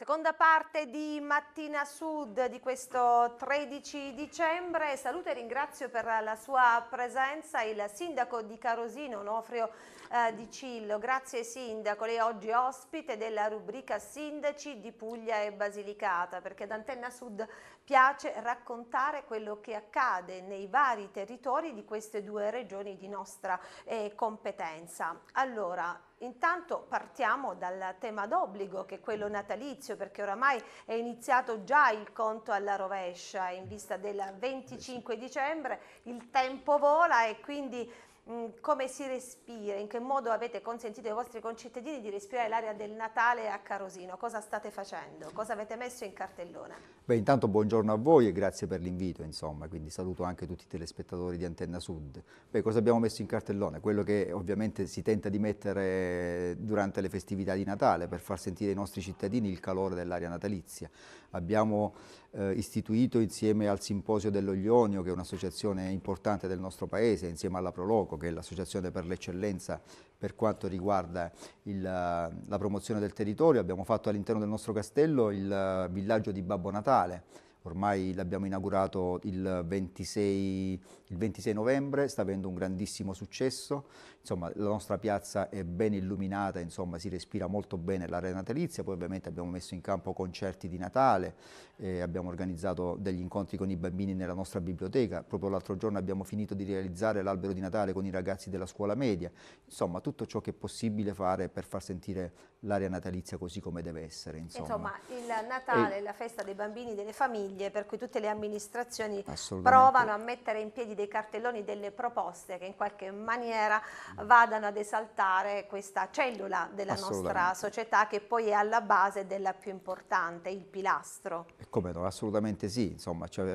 Seconda parte di Mattina Sud di questo 13 dicembre. Saluto e ringrazio per la sua presenza il sindaco di Carosino, Onofrio eh, Di Cillo. Grazie sindaco, lei è oggi ospite della rubrica Sindaci di Puglia e Basilicata, perché ad Antenna Sud piace raccontare quello che accade nei vari territori di queste due regioni di nostra eh, competenza. Allora, Intanto partiamo dal tema d'obbligo che è quello natalizio perché oramai è iniziato già il conto alla rovescia in vista del 25 eh dicembre, il tempo vola e quindi Mm, come si respira, in che modo avete consentito ai vostri concittadini di respirare l'aria del Natale a Carosino, cosa state facendo, cosa avete messo in cartellone? Beh, intanto buongiorno a voi e grazie per l'invito, insomma, quindi saluto anche tutti i telespettatori di Antenna Sud. Beh, cosa abbiamo messo in cartellone? Quello che ovviamente si tenta di mettere durante le festività di Natale per far sentire ai nostri cittadini il calore dell'aria natalizia. Abbiamo eh, istituito insieme al Simposio dell'Oglionio, che è un'associazione importante del nostro paese, insieme alla Proloco, che è l'associazione per l'eccellenza per quanto riguarda il, eh, la promozione del territorio. Abbiamo fatto all'interno del nostro castello il eh, villaggio di Babbo Natale, ormai l'abbiamo inaugurato il 26, il 26, novembre, sta avendo un grandissimo successo, insomma la nostra piazza è ben illuminata, insomma si respira molto bene l'area natalizia, poi ovviamente abbiamo messo in campo concerti di Natale, eh, abbiamo organizzato degli incontri con i bambini nella nostra biblioteca, proprio l'altro giorno abbiamo finito di realizzare l'albero di Natale con i ragazzi della scuola media, insomma tutto ciò che è possibile fare per far sentire l'area natalizia così come deve essere. Insomma, insomma il Natale è la festa dei bambini e delle famiglie, per cui tutte le amministrazioni provano a mettere in piedi dei cartelloni, delle proposte che in qualche maniera mm. vadano ad esaltare questa cellula della nostra società che poi è alla base della più importante, il pilastro. E come no, assolutamente sì, insomma, cioè,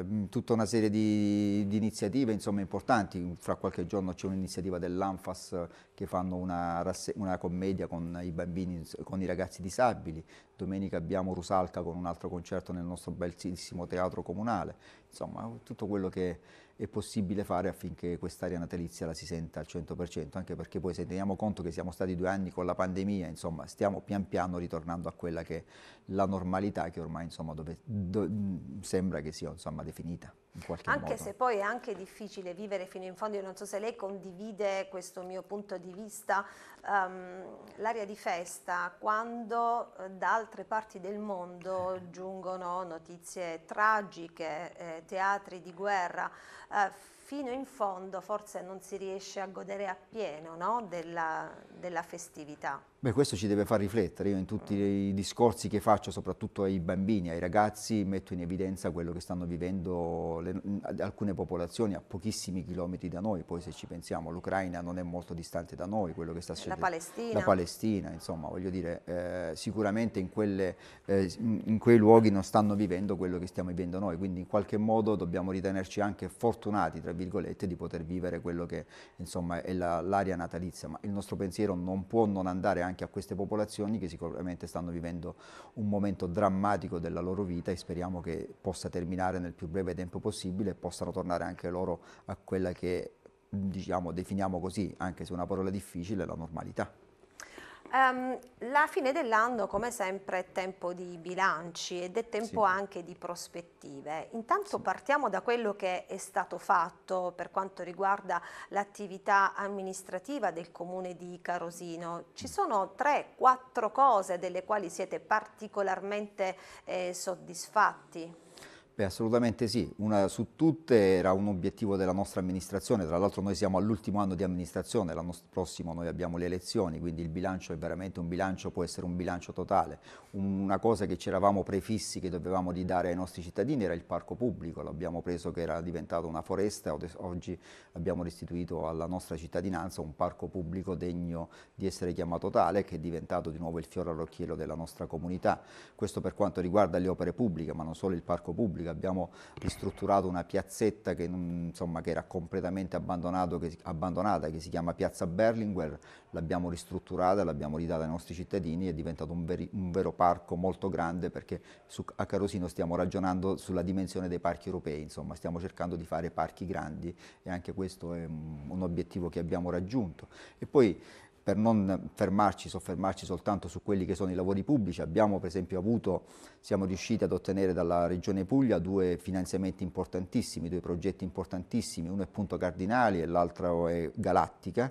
eh, tutta una serie di, di iniziative insomma, importanti, fra qualche giorno c'è un'iniziativa dell'ANFAS che fanno una, una commedia con i, bambini, con i ragazzi disabili. Domenica abbiamo Rusalca con un altro concerto nel nostro bellissimo teatro comunale. Insomma, tutto quello che è possibile fare affinché quest'area natalizia la si senta al 100%, anche perché poi se teniamo conto che siamo stati due anni con la pandemia, insomma, stiamo pian piano ritornando a quella che è la normalità che ormai insomma, dove, do, sembra che sia insomma, definita. anche modo. se poi è anche difficile vivere fino in fondo, io non so se lei condivide questo mio punto di vista, um, ehm, l'area di festa quando eh, da altre parti del mondo giungono notizie tragiche, eh, teatri di guerra, uh, fino in fondo forse non si riesce a godere appieno no? della, della, festività. Beh, questo ci deve far riflettere, io in tutti mm. i discorsi che faccio, soprattutto ai bambini, ai ragazzi, metto in evidenza quello che stanno vivendo le, alcune popolazioni a pochissimi chilometri da noi, poi se ci pensiamo l'Ucraina non è molto distante da noi, quello che sta succedendo. La Palestina. La Palestina, insomma, voglio dire, eh, sicuramente in, quelle, eh, in quei luoghi non stanno vivendo quello che stiamo vivendo noi, quindi in qualche modo dobbiamo ritenerci anche fortunati, tra virgolette, virgolette, di poter vivere quello che insomma, è l'aria natalizia, ma il nostro pensiero non può non andare anche a queste popolazioni che sicuramente stanno vivendo un momento drammatico della loro vita e speriamo che possa terminare nel più breve tempo possibile e possano tornare anche loro a quella che diciamo, definiamo così, anche se è una parola difficile, la normalità. Um, la fine dell'anno, come sempre, è tempo di bilanci ed è tempo sì. anche di prospettive. Intanto sì. partiamo da quello che è stato fatto per quanto riguarda l'attività amministrativa del comune di Carosino. Ci sono 3-4 cose delle quali siete particolarmente eh, soddisfatti? Beh, assolutamente sì, una su tutte era un obiettivo della nostra amministrazione, tra l'altro noi siamo all'ultimo anno di amministrazione, l'anno prossimo noi abbiamo le elezioni, quindi il bilancio è veramente un bilancio, può essere un bilancio totale. Una cosa che ci eravamo prefissi che dovevamo ridare ai nostri cittadini era il parco pubblico, l'abbiamo preso che era diventato una foresta, oggi abbiamo restituito alla nostra cittadinanza un parco pubblico degno di essere chiamato tale che è diventato di nuovo il fiore all'occhiello della nostra comunità. Questo per quanto riguarda le opere pubbliche, ma non solo il parco pubblico pubblica, abbiamo ristrutturato una piazzetta che, insomma, che era completamente che, abbandonata, che si chiama Piazza Berlinguer, l'abbiamo ristrutturata, l'abbiamo ridata ai nostri cittadini, è diventato un, veri, un vero parco molto grande perché su, a Carosino stiamo ragionando sulla dimensione dei parchi europei, insomma, stiamo cercando di fare parchi grandi e anche questo è un, un obiettivo che abbiamo raggiunto. E poi per non fermarci, soffermarci soltanto su quelli che sono i lavori pubblici, abbiamo per esempio avuto, siamo riusciti ad ottenere dalla Regione Puglia due finanziamenti importantissimi, due progetti importantissimi, uno è Punto Cardinali e l'altro è Galattica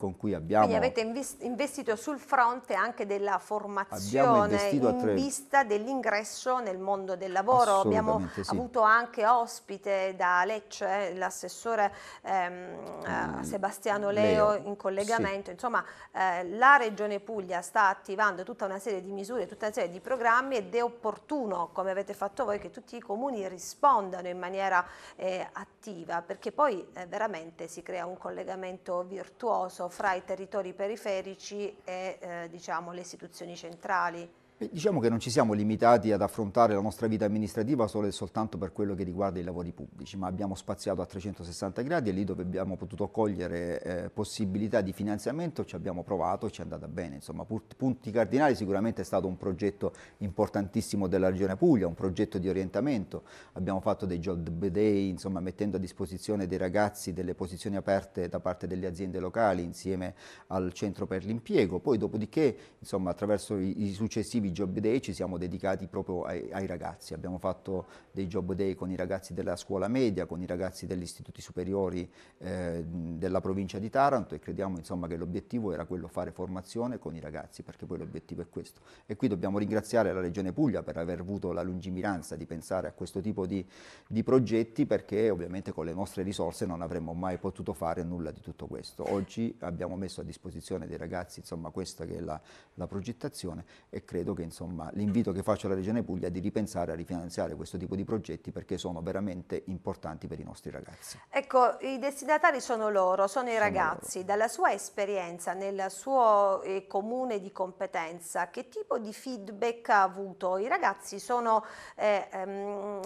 con cui abbiamo... Quindi avete investito sul fronte anche della formazione in tre... vista dell'ingresso nel mondo del lavoro. Abbiamo sì. avuto anche ospite da Lecce eh, l'assessore ehm, mm, Sebastiano Leo, Leo, in collegamento. Sì. Insomma, eh, la Regione Puglia sta attivando tutta una serie di misure, tutta una serie di programmi ed è opportuno, come avete fatto voi, che tutti i comuni rispondano in maniera eh, attiva perché poi eh, veramente si crea un collegamento virtuoso fra i territori periferici e eh, diciamo, le istituzioni centrali diciamo che non ci siamo limitati ad affrontare la nostra vita amministrativa solo e soltanto per quello che riguarda i lavori pubblici, ma abbiamo spaziato a 360 gradi e lì dove abbiamo potuto cogliere eh, possibilità di finanziamento ci abbiamo provato e ci è andata bene. Insomma, punti cardinali sicuramente è stato un progetto importantissimo della Regione Puglia, un progetto di orientamento. Abbiamo fatto dei job day, insomma, mettendo a disposizione dei ragazzi delle posizioni aperte da parte delle aziende locali insieme al Centro per l'Impiego. Poi dopodiché, insomma, attraverso i successivi di Job Day ci siamo dedicati proprio ai, ai, ragazzi, abbiamo fatto dei Job Day con i ragazzi della scuola media, con i ragazzi degli istituti superiori eh, della provincia di Taranto e crediamo insomma, che l'obiettivo era quello fare formazione con i ragazzi, perché poi l'obiettivo è questo. E qui dobbiamo ringraziare la Regione Puglia per aver avuto la lungimiranza di pensare a questo tipo di, di progetti, perché ovviamente con le nostre risorse non avremmo mai potuto fare nulla di tutto questo. Oggi abbiamo messo a disposizione dei ragazzi insomma, questa che è la, la progettazione e credo che che insomma, l'invito che faccio alla Regione Puglia è di ripensare a rifinanziare questo tipo di progetti perché sono veramente importanti per i nostri ragazzi. Ecco, i destinatari sono loro, sono i sono ragazzi. Loro. Dalla sua esperienza, nel suo eh, comune di competenza, che tipo di feedback ha avuto? I ragazzi sono, eh, ehm,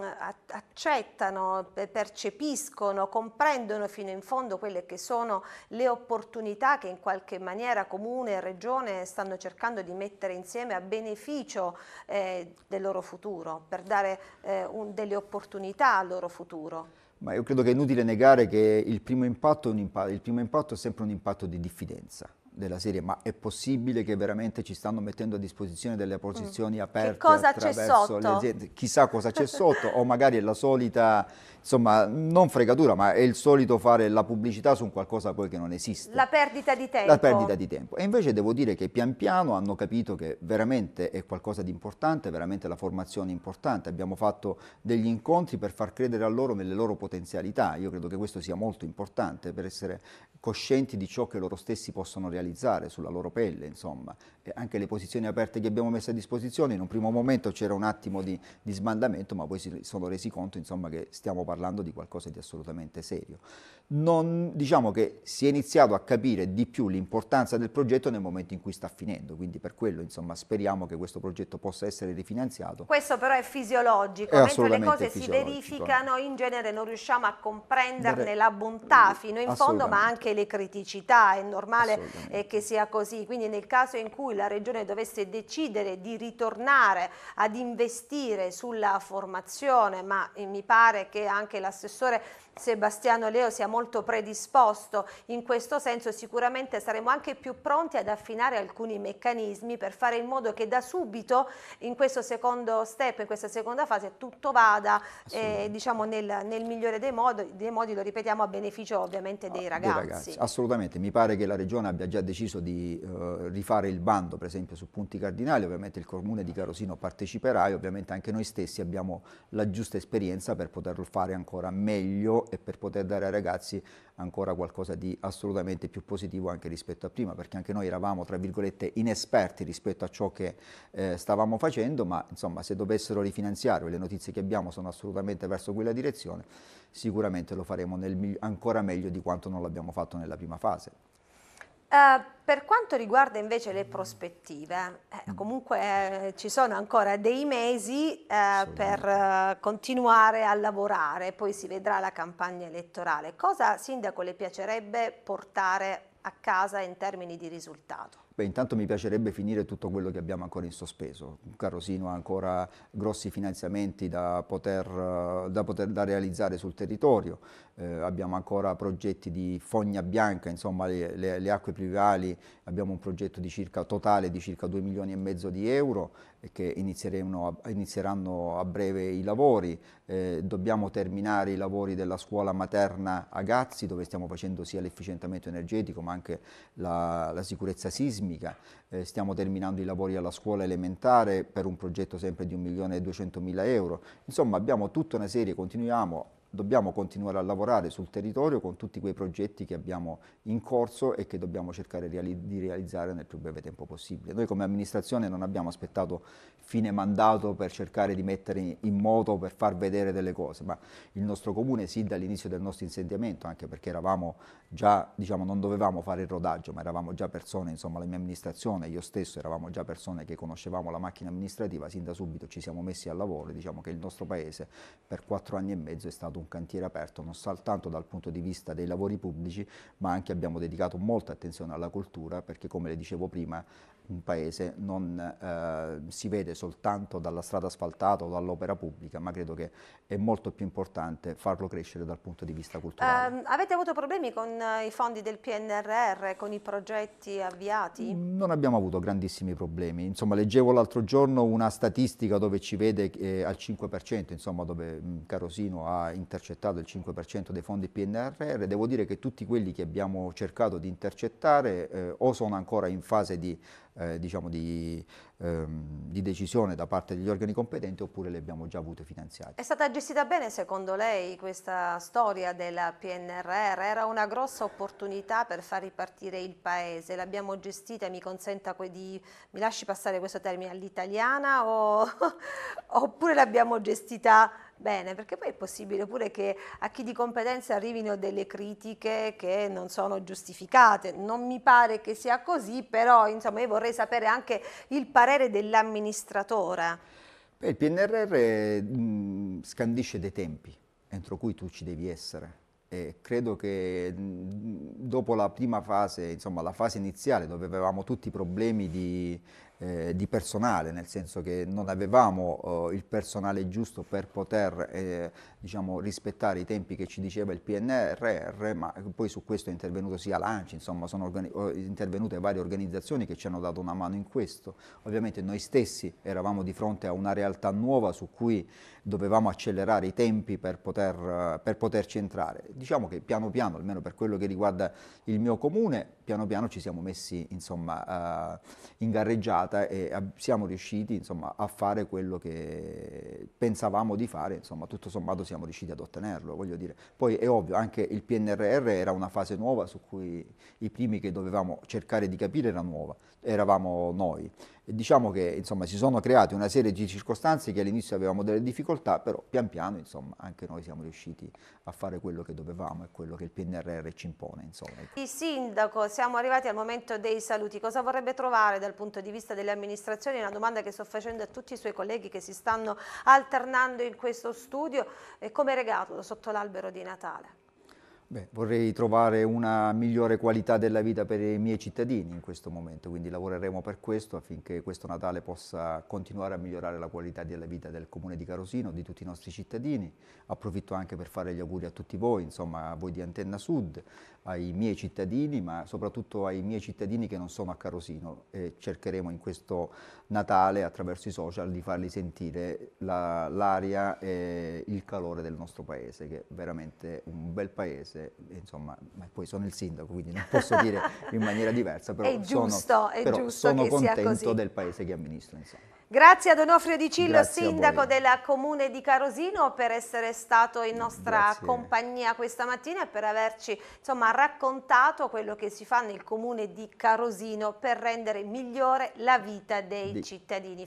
accettano, percepiscono, comprendono fino in fondo quelle che sono le opportunità che in qualche maniera comune e regione stanno cercando di mettere insieme a beneficio beneficio eh, del loro futuro, per dare eh, un, delle opportunità al loro futuro. Ma io credo che è inutile negare che il primo impatto, impa il primo impatto è sempre un impatto di diffidenza della serie, ma è possibile che veramente ci stanno mettendo a disposizione delle mm. posizioni aperte che cosa c'è sotto? Chissà cosa c'è sotto, o magari è la solita, insomma, non fregatura, ma è il solito fare la pubblicità su un qualcosa poi che non esiste. La perdita di tempo. La perdita di tempo. E invece devo dire che pian piano hanno capito che veramente è qualcosa di importante, veramente la formazione è importante. Abbiamo fatto degli incontri per far credere a loro nelle loro potenzialità. Io credo che questo sia molto importante per essere coscienti di ciò che loro stessi possono realizzare realizzare sulla loro pelle, insomma, anche le posizioni aperte che abbiamo messo a disposizione, in un primo momento c'era un attimo di, di, sbandamento, ma poi si sono resi conto insomma, che stiamo parlando di qualcosa di assolutamente serio. Non, diciamo che si è iniziato a capire di più l'importanza del progetto nel momento in cui sta finendo, quindi per quello insomma, speriamo che questo progetto possa essere rifinanziato. Questo però è fisiologico, è mentre le cose si eh. verificano in genere non riusciamo a comprenderne la bontà fino in fondo, ma anche le criticità, è normale eh, che sia così, quindi nel caso in cui cui la Regione dovesse decidere di ritornare ad investire sulla formazione, ma eh, mi pare che anche l'assessore Sebastiano Leo sia molto predisposto in questo senso, sicuramente saremo anche più pronti ad affinare alcuni meccanismi per fare in modo che da subito in questo secondo step, in questa seconda fase, tutto vada eh, diciamo nel, nel, migliore dei modi, dei modi, lo ripetiamo, a beneficio ovviamente dei, ah, ragazzi. dei ragazzi. Assolutamente, mi pare che la Regione abbia già deciso di eh, rifare il bando lavorando per esempio su punti cardinali, ovviamente il comune di Carosino parteciperà e ovviamente anche noi stessi abbiamo la giusta esperienza per poterlo fare ancora meglio e per poter dare ai ragazzi ancora qualcosa di assolutamente più positivo anche rispetto a prima, perché anche noi eravamo tra virgolette inesperti rispetto a ciò che eh, stavamo facendo, ma insomma se dovessero rifinanziare, le notizie che abbiamo sono assolutamente verso quella direzione, sicuramente lo faremo nel, ancora meglio di quanto non l'abbiamo fatto nella prima fase. Eh, per quanto riguarda invece le prospettive, eh, mm. comunque eh, ci sono ancora dei mesi eh, per eh, continuare a lavorare, poi si vedrà la campagna elettorale. Cosa Sindaco le piacerebbe portare a casa in termini di risultato? Beh, intanto mi piacerebbe finire tutto quello che abbiamo ancora in sospeso. Carosino ha ancora grossi finanziamenti da poter, da, poter, da realizzare sul territorio, eh, abbiamo ancora progetti di fogna bianca, insomma le, le, le, acque privali, abbiamo un progetto di circa, totale di circa 2 milioni e mezzo di euro eh, che a, inizieranno a breve i lavori. Eh, dobbiamo terminare i lavori della scuola materna Agazzi dove stiamo facendo sia l'efficientamento energetico ma anche la, la sicurezza sismica sismica. Eh, stiamo terminando i lavori alla scuola elementare per un progetto sempre di 1.200.000 euro. Insomma abbiamo tutta una serie, continuiamo dobbiamo continuare a lavorare sul territorio con tutti quei progetti che abbiamo in corso e che dobbiamo cercare di realizzare nel più breve tempo possibile. Noi come amministrazione non abbiamo aspettato fine mandato per cercare di mettere in moto, per far vedere delle cose, ma il nostro comune sì dall'inizio del nostro insediamento, anche perché eravamo già, diciamo, non dovevamo fare il rodaggio, ma eravamo già persone, insomma la mia amministrazione, io stesso eravamo già persone che conoscevamo la macchina amministrativa, sin da subito ci siamo messi al lavoro e diciamo che il nostro paese per quattro anni e mezzo è stato un un cantiere aperto non soltanto dal punto di vista dei lavori pubblici ma anche abbiamo dedicato molta attenzione alla cultura perché come le dicevo prima un paese non eh, si vede soltanto dalla strada asfaltata o dall'opera pubblica, ma credo che è molto più importante farlo crescere dal punto di vista culturale. Eh, avete avuto problemi con eh, i fondi del PNRR, con i progetti avviati? Mm, non abbiamo avuto grandissimi problemi. Insomma, leggevo l'altro giorno una statistica dove ci vede eh, al 5%, insomma, dove mm, Carosino ha intercettato il 5% dei fondi PNRR. Devo dire che tutti quelli che abbiamo cercato di intercettare eh, o sono ancora in fase di eh, diciamo di, ehm, di, decisione da parte degli organi competenti oppure le abbiamo già avute finanziate. È stata gestita bene secondo lei questa storia della PNRR? Era una grossa opportunità per far ripartire il paese, l'abbiamo gestita, mi consenta di, mi lasci passare questo termine all'italiana o, oppure l'abbiamo gestita bene, perché poi è possibile pure che a chi di competenza arrivino delle critiche che non sono giustificate. Non mi pare che sia così, però insomma io vorrei sapere anche il parere dell'amministratore. Il PNRR mh, mm, scandisce dei tempi entro cui tu ci devi essere. E credo che mm, dopo la prima fase, insomma la fase iniziale dove avevamo tutti i problemi di eh, di personale, nel senso che non avevamo eh, il personale giusto per poter eh, diciamo, rispettare i tempi che ci diceva il PNRR, ma poi su questo è intervenuto sia l'ANCI, insomma sono intervenute varie organizzazioni che ci hanno dato una mano in questo. Ovviamente noi stessi eravamo di fronte a una realtà nuova su cui dovevamo accelerare i tempi per, poter, per poterci entrare. Diciamo che piano piano, almeno per quello che riguarda il mio comune, piano piano ci siamo messi insomma, eh, in gareggiata puntata e siamo riusciti insomma, a fare quello che pensavamo di fare, insomma, tutto sommato siamo riusciti ad ottenerlo, voglio dire. Poi è ovvio, anche il PNRR era una fase nuova su cui i primi che dovevamo cercare di capire era nuova, eravamo noi diciamo che insomma, si sono create una serie di circostanze che all'inizio avevamo delle difficoltà, però pian piano insomma, anche noi siamo riusciti a fare quello che dovevamo e quello che il PNRR ci impone. Insomma. Ecco. Il sindaco, siamo arrivati al momento dei saluti. Cosa vorrebbe trovare dal punto di vista delle amministrazioni? Una domanda che sto facendo a tutti i suoi colleghi che si stanno alternando in questo studio. E come regalo sotto l'albero di Natale? Beh, vorrei trovare una migliore qualità della vita per i miei cittadini in questo momento, quindi lavoreremo per questo affinché questo Natale possa continuare a migliorare la qualità della vita del Comune di Carosino, di tutti i nostri cittadini. Approfitto anche per fare gli auguri a tutti voi, insomma a voi di Antenna Sud, ai miei cittadini, ma soprattutto ai miei cittadini che non sono a Carosino. E cercheremo in questo Natale attraverso i social di fargli sentire la, l'aria e il calore del nostro paese, che è veramente un bel paese, insomma, poi sono il sindaco, quindi non posso dire in maniera diversa, però è giusto, sono, è però giusto sono contento del paese che amministro. Insomma. Grazie ad Onofrio Di Cillo, Grazie sindaco del comune di Carosino, per essere stato in nostra Grazie. compagnia questa mattina e per averci insomma, raccontato quello che si fa nel comune di Carosino per rendere migliore la vita dei di. cittadini.